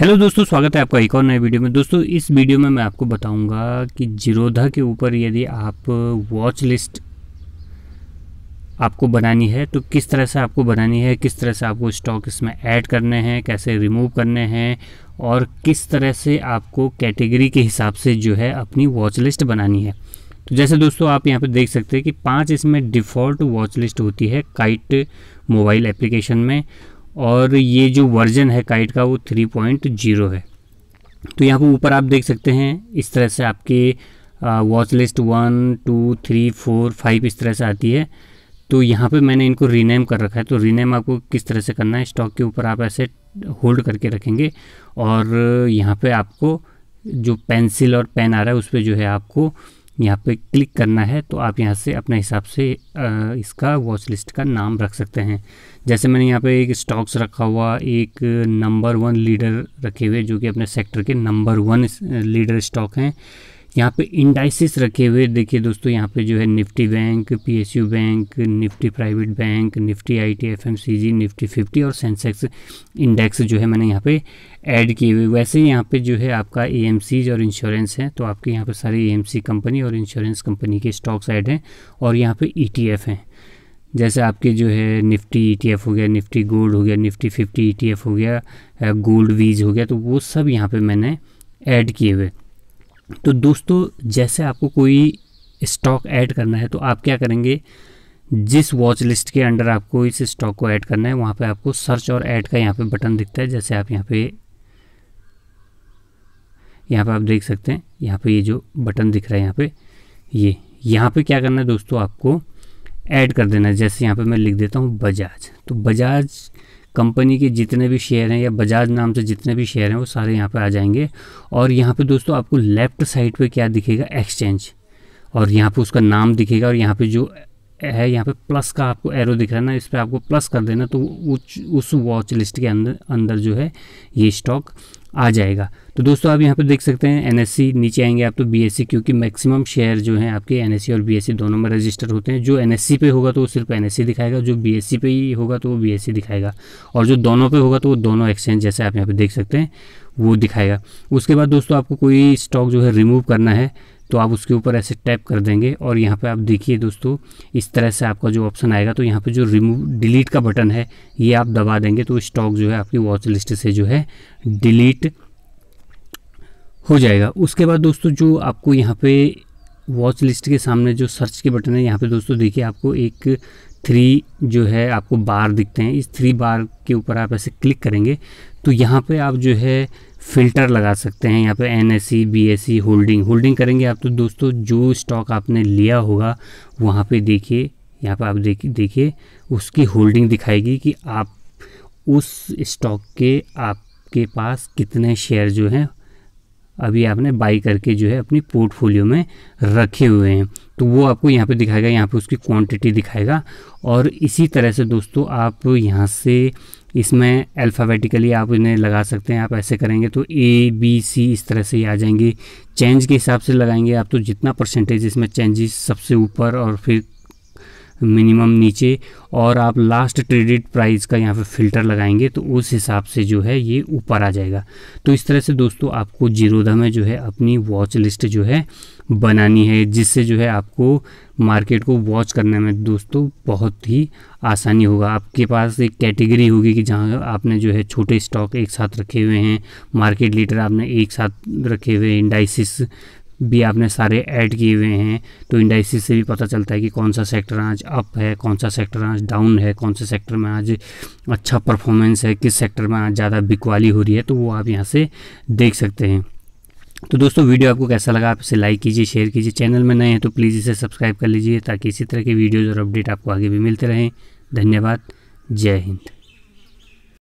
hello दोस्तों स्वागत है आपका एक और नए वीडियो में दोस्तों इस वीडियो में मैं आपको बताऊंगा कि जिरोधा के ऊपर यदि आप वॉच लिस्ट आपको बनानी है तो किस तरह से आपको बनानी है किस तरह से आपको स्टॉक इसमें ऐड करने हैं कैसे रिमूव करने हैं और किस तरह से आपको कैटेगरी के हिसाब से जो है अपनी वॉच लिस्ट बनानी है तो जैसे दोस्तों आप यहाँ पर देख सकते हैं कि पाँच इसमें डिफ़ॉल्ट वॉच लिस्ट होती है काइट मोबाइल एप्लीकेशन में और ये जो वर्जन है काइट का वो 3.0 है तो यहाँ पर ऊपर आप देख सकते हैं इस तरह से आपके watch list one two three four five इस तरह से आती है तो यहाँ पे मैंने इनको रीनेम कर रखा है तो रीनेम आपको किस तरह से करना है स्टॉक के ऊपर आप ऐसे होल्ड करके रखेंगे और यहाँ पे आपको जो पेंसिल और पेन आ रहा है उस पर जो है आपको यहाँ पे क्लिक करना है तो आप यहाँ से अपने हिसाब से इसका वॉच लिस्ट का नाम रख सकते हैं जैसे मैंने यहाँ पे एक स्टॉक्स रखा हुआ एक नंबर वन लीडर रखे हुए जो कि अपने सेक्टर के नंबर वन लीडर स्टॉक हैं यहाँ पे इंडाइसिस रखे हुए देखिए दोस्तों यहाँ पे जो है Nifty bank PSU bank Nifty private bank Nifty I T Nifty fifty और सेंसेक्स इंडेक्स जो है मैंने यहाँ पे ऐड किए हुए वैसे यहाँ पे जो है आपका ए और इंश्योरेंस है तो आपके यहाँ पर सारे ए कंपनी और इंश्योरेंस कंपनी के स्टॉक्स ऐड हैं और यहाँ पर ई e हैं जैसे आपके जो है निफ्टी ईटीएफ e हो गया निफ्टी गोल्ड हो गया निफ्टी फिफ्टी ईटीएफ e हो गया गोल्ड वीज हो गया तो वो सब यहाँ पे मैंने ऐड किए हुए तो दोस्तों जैसे आपको कोई स्टॉक ऐड करना है तो आप क्या करेंगे जिस वॉच लिस्ट के अंडर आपको इस स्टॉक को ऐड करना है वहाँ पे आपको सर्च और ऐड का यहाँ पे बटन दिखता है जैसे आप यहाँ पे यहाँ पे आप देख सकते हैं यहाँ पे ये यह जो बटन दिख रहा है यहाँ पे ये यहाँ पे क्या करना है दोस्तों आपको ऐड कर देना है जैसे यहाँ पे मैं लिख देता हूँ बजाज तो बजाज कंपनी के जितने भी शेयर हैं या बजाज नाम से जितने भी शेयर हैं वो सारे यहाँ पर आ जाएंगे और यहाँ पर दोस्तों आपको लेफ्ट साइड पर क्या दिखेगा एक्सचेंज और यहाँ पर उसका नाम दिखेगा और यहाँ पर जो है यहाँ पे प्लस का आपको एरो दिख रहा है ना इस पर आपको प्लस कर देना तो उस उस वॉच लिस्ट के अंदर अंदर जो है ये स्टॉक आ जाएगा तो दोस्तों आप यहाँ पर देख सकते हैं एन नीचे आएंगे आप तो बी क्योंकि मैक्सिमम शेयर जो है आपके एन और बी दोनों में रजिस्टर होते हैं जो एन पे होगा तो वो सिर्फ एन दिखाएगा जो बी पे ही होगा तो वो बी दिखाएगा और जो दोनों पे होगा तो वो दोनों एक्सचेंज जैसे आप यहाँ पर देख सकते हैं वो दिखाएगा उसके बाद दोस्तों आपको कोई स्टॉक जो है रिमूव करना है तो आप उसके ऊपर ऐसे टैप कर देंगे और यहाँ पे आप देखिए दोस्तों इस तरह से आपका जो ऑप्शन आएगा तो यहाँ पे जो रिमूव डिलीट का बटन है ये आप दबा देंगे तो स्टॉक जो है आपकी वॉच लिस्ट से जो है डिलीट हो जाएगा उसके बाद दोस्तों जो आपको यहाँ पे वॉच लिस्ट के सामने जो सर्च के बटन है यहाँ पे दोस्तों देखिए आपको एक थ्री जो है आपको बार दिखते हैं इस थ्री बार के ऊपर आप ऐसे क्लिक करेंगे तो यहाँ पे आप जो है फ़िल्टर लगा सकते हैं यहाँ पे N S C B S C holding holding करेंगे आप तो दोस्तों जो स्टॉक आपने लिया होगा वहाँ पे देखिए यहाँ पे आप देखिए देखिए उसकी होल्डिंग दिखाएगी कि आप उस स्टॉक के आपके पास कितने शेयर जो हैं अभी आपने बाई करके जो है अपनी पोर्टफोलियो में रखे हुए हैं तो वो आपको यहाँ पे दिखाएगा यहाँ पे उसकी क्वांटिटी दिखाएगा और इसी तरह से दोस्तों आप यहाँ से इसमें अल्फ़ाबेटिकली आप इन्हें लगा सकते हैं आप ऐसे करेंगे तो ए बी सी इस तरह से ही आ जाएंगे चेंज के हिसाब से लगाएंगे आप तो जितना परसेंटेज इसमें चेंजेस सबसे ऊपर और फिर मिनिमम नीचे और आप लास्ट ट्रेडिड प्राइस का यहाँ पे फिल्टर लगाएंगे तो उस हिसाब से जो है ये ऊपर आ जाएगा तो इस तरह से दोस्तों आपको जीरोधा में जो है अपनी वॉच लिस्ट जो है बनानी है जिससे जो है आपको मार्केट को वॉच करने में दोस्तों बहुत ही आसानी होगा आपके पास एक कैटेगरी होगी कि जहाँ आपने जो है छोटे स्टॉक एक साथ रखे हुए हैं मार्केट लीडर आपने एक साथ रखे हुए इंडाइसिस भी आपने सारे ऐड किए हुए हैं तो इंडाइसिस से भी पता चलता है कि कौन सा सेक्टर आज अप है कौन सा सेक्टर आज डाउन है कौन से सेक्टर में आज अच्छा परफॉर्मेंस है किस सेक्टर में आज ज़्यादा बिकवाली हो रही है तो वो आप यहाँ से देख सकते हैं तो दोस्तों वीडियो आपको कैसा लगा आप इसे लाइक कीजिए शेयर कीजिए चैनल में नए हैं तो प्लीज़ इसे सब्सक्राइब कर लीजिए ताकि इसी तरह के वीडियोज़ और अपडेट आपको आगे भी मिलते रहें धन्यवाद जय हिंद